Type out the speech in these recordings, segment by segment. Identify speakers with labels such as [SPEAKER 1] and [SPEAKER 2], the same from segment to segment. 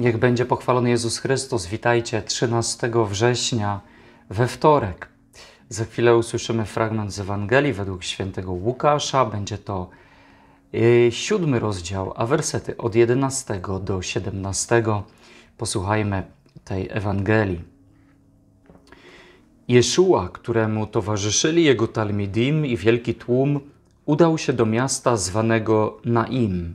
[SPEAKER 1] Niech będzie pochwalony Jezus Chrystus. Witajcie 13 września we wtorek. Za chwilę usłyszymy fragment z Ewangelii według świętego Łukasza. Będzie to e, siódmy rozdział, a wersety od 11 do 17. Posłuchajmy tej Ewangelii. Jeszua, któremu towarzyszyli jego talmidim i wielki tłum, udał się do miasta zwanego Naim –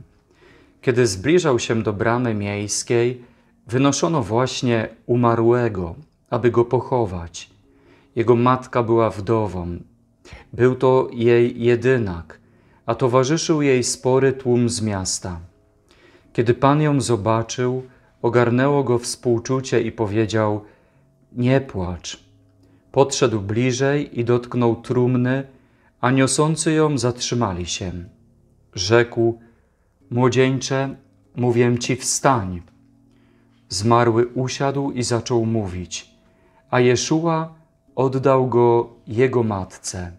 [SPEAKER 1] kiedy zbliżał się do bramy miejskiej, wynoszono właśnie umarłego, aby go pochować. Jego matka była wdową. Był to jej jedynak, a towarzyszył jej spory tłum z miasta. Kiedy pan ją zobaczył, ogarnęło go współczucie i powiedział: Nie płacz. Podszedł bliżej i dotknął trumny, a niosący ją zatrzymali się. Rzekł: Młodzieńcze, mówię ci wstań. Zmarły usiadł i zaczął mówić, a Jeszua oddał go jego matce.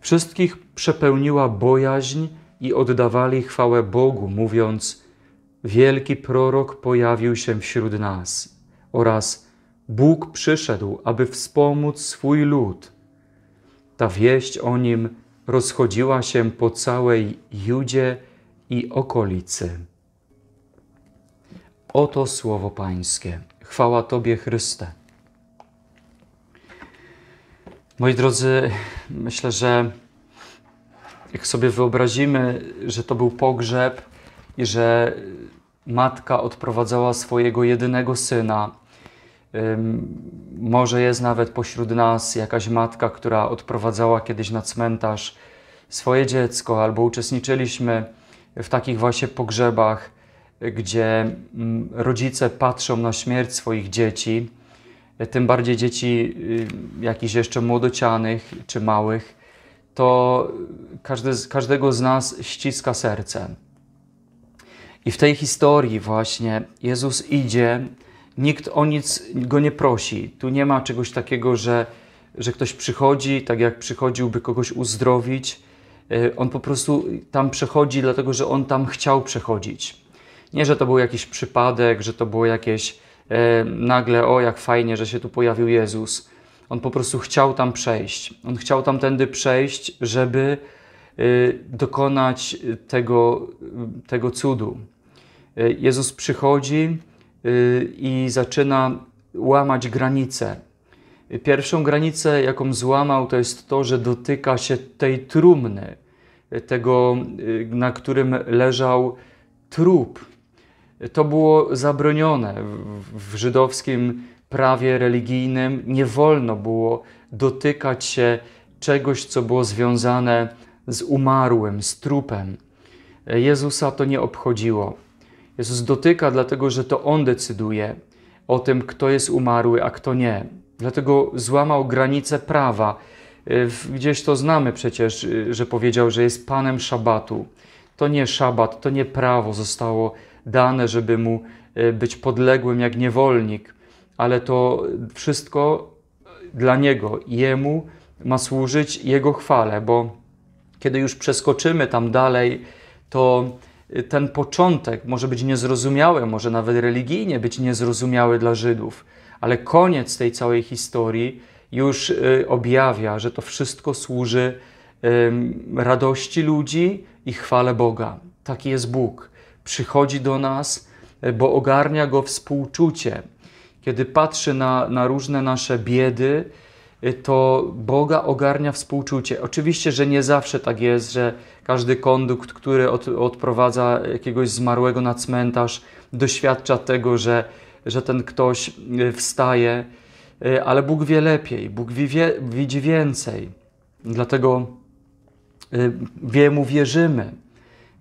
[SPEAKER 1] Wszystkich przepełniła bojaźń i oddawali chwałę Bogu, mówiąc: Wielki prorok pojawił się wśród nas oraz Bóg przyszedł, aby wspomóc swój lud. Ta wieść o nim rozchodziła się po całej Judzie i okolicy. Oto słowo Pańskie. Chwała Tobie, Chryste. Moi drodzy, myślę, że jak sobie wyobrazimy, że to był pogrzeb i że matka odprowadzała swojego jedynego syna, może jest nawet pośród nas jakaś matka, która odprowadzała kiedyś na cmentarz swoje dziecko, albo uczestniczyliśmy w takich właśnie pogrzebach, gdzie mm, rodzice patrzą na śmierć swoich dzieci, tym bardziej dzieci y, jakichś jeszcze młodocianych czy małych, to każdy, każdego z nas ściska serce. I w tej historii właśnie Jezus idzie, nikt o nic go nie prosi. Tu nie ma czegoś takiego, że, że ktoś przychodzi, tak jak przychodziłby kogoś uzdrowić, E, on po prostu tam przechodzi, dlatego że on tam chciał przechodzić. Nie, że to był jakiś przypadek, że to było jakieś e, nagle, o jak fajnie, że się tu pojawił Jezus. On po prostu chciał tam przejść. On chciał tamtędy przejść, żeby e, dokonać tego, tego cudu. E, Jezus przychodzi i zaczyna łamać granice Pierwszą granicę, jaką złamał, to jest to, że dotyka się tej trumny, tego, y, na którym leżał trup. To było zabronione w żydowskim prawie religijnym. Nie wolno było dotykać się czegoś, co było związane z umarłym, z trupem. Jezusa to nie obchodziło. Jezus dotyka, dlatego że to On decyduje o tym, kto jest umarły, a kto nie. Dlatego złamał granice prawa. Y, gdzieś to znamy przecież, y, że powiedział, że jest panem szabatu. To nie szabat, to nie prawo zostało dane, żeby mu y, być podległym jak niewolnik, ale to wszystko dla niego, jemu ma służyć jego chwale, bo kiedy już przeskoczymy tam dalej, to ten początek może być niezrozumiały, może nawet religijnie być niezrozumiały dla Żydów ale koniec tej całej historii już y, objawia, że to wszystko służy radości ludzi i chwale Boga. Taki jest Bóg. Przychodzi do nas, y, bo ogarnia go współczucie. Kiedy patrzy na, na różne nasze biedy, y, to Boga ogarnia współczucie. Oczywiście, że nie zawsze tak jest, że każdy kondukt, który od, odprowadza jakiegoś zmarłego na cmentarz, doświadcza tego, że że ten ktoś y, wstaje, y, ale Bóg wie lepiej, Bóg wie, widzi więcej. Dlatego y, Wiemu wierzymy.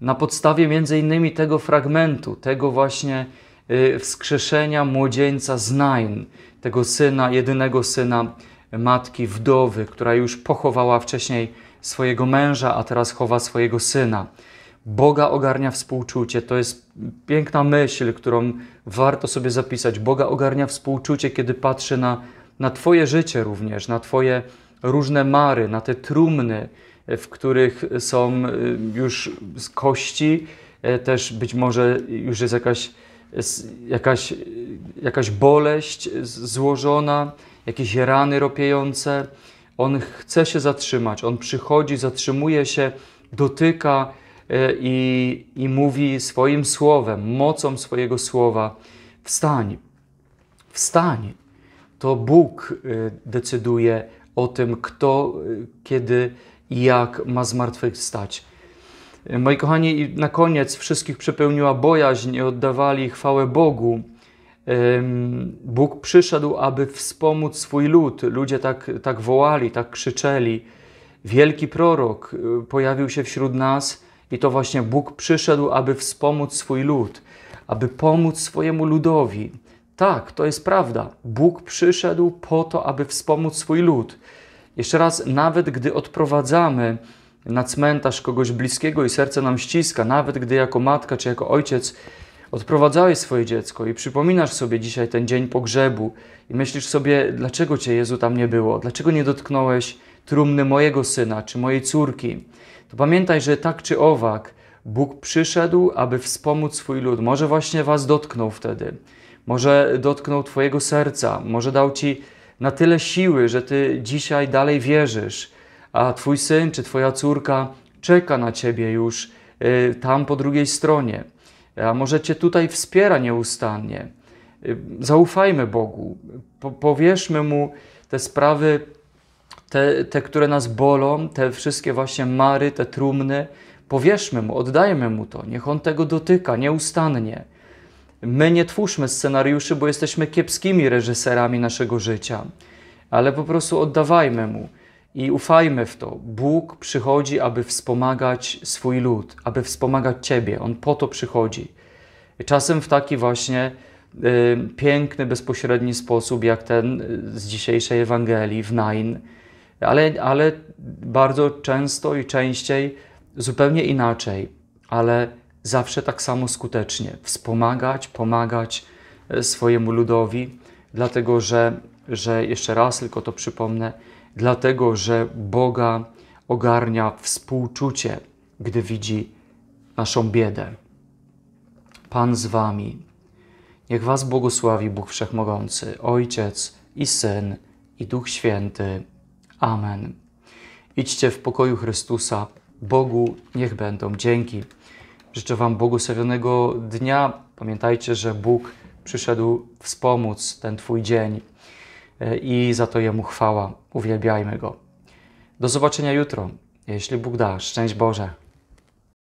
[SPEAKER 1] Na podstawie między innymi tego fragmentu, tego właśnie wskrzeszenia młodzieńca z Nain, tego syna, jedynego syna matki wdowy, która już pochowała wcześniej swojego męża, a teraz chowa swojego syna. Boga ogarnia współczucie. To jest piękna myśl, którą warto sobie zapisać. Boga ogarnia współczucie, kiedy patrzy na, na Twoje życie również, na Twoje różne mary, na te trumny, e, w których są e, już z kości, e, też być może już jest jakaś, jakaś, jakaś boleść złożona, jakieś rany ropiejące. On chce się zatrzymać, on przychodzi, zatrzymuje się, dotyka E, i, i mówi swoim słowem, mocą swojego słowa: wstań, wstań. To Bóg e, decyduje o tym, kto, e, kiedy i jak ma zmartwychwstać. Moi kochani, na koniec wszystkich przepełniła bojaźń i oddawali chwałę Bogu. Bóg przyszedł, aby wspomóc swój lud. Ludzie tak, tak wołali, tak krzyczeli. Wielki prorok pojawił się wśród nas i to właśnie Bóg przyszedł, aby wspomóc swój lud, aby pomóc swojemu ludowi. Tak, to jest prawda. Bóg przyszedł po to, aby wspomóc swój lud. Jeszcze raz, nawet gdy odprowadzamy na cmentarz kogoś bliskiego i serce nam ściska, nawet gdy jako matka czy jako ojciec odprowadzałeś swoje dziecko i przypominasz sobie dzisiaj ten dzień pogrzebu i myślisz sobie, dlaczego Cię Jezu tam nie było, dlaczego nie dotknąłeś trumny mojego syna czy mojej córki, to pamiętaj, że tak czy owak Bóg przyszedł, aby wspomóc swój lud. Może właśnie was dotknął wtedy, może dotknął twojego serca, może dał ci na tyle siły, że ty dzisiaj dalej wierzysz, a twój syn czy twoja córka czeka na ciebie już y, tam po drugiej stronie. A może cię tutaj wspiera nieustannie. Y, zaufajmy Bogu, po powierzmy mu te sprawy te, te, które nas bolą, te wszystkie właśnie mary, te trumny, powierzmy Mu, oddajmy Mu to, niech On tego dotyka nieustannie. My nie twórzmy scenariuszy, bo jesteśmy kiepskimi reżyserami naszego życia, ale po prostu oddawajmy Mu i ufajmy w to. Bóg przychodzi, aby wspomagać swój lud, aby wspomagać Ciebie. On po to przychodzi. Czasem w taki właśnie y, piękny, bezpośredni sposób, jak ten y, z dzisiejszej Ewangelii w Nain, ale, ale bardzo często i częściej zupełnie inaczej, ale zawsze tak samo skutecznie wspomagać, pomagać e, swojemu ludowi, dlatego że, że jeszcze raz tylko to przypomnę, dlatego że Boga ogarnia współczucie, gdy widzi naszą biedę. Pan z wami. Niech was błogosławi Bóg Wszechmogący, Ojciec i Syn i Duch Święty. Amen. Idźcie w pokoju Chrystusa. Bogu niech będą dzięki. Życzę Wam błogosławionego dnia. Pamiętajcie, że Bóg przyszedł wspomóc ten Twój dzień e, i za to Jemu chwała. Uwielbiajmy Go. Do zobaczenia jutro, jeśli Bóg da. Szczęść Boże.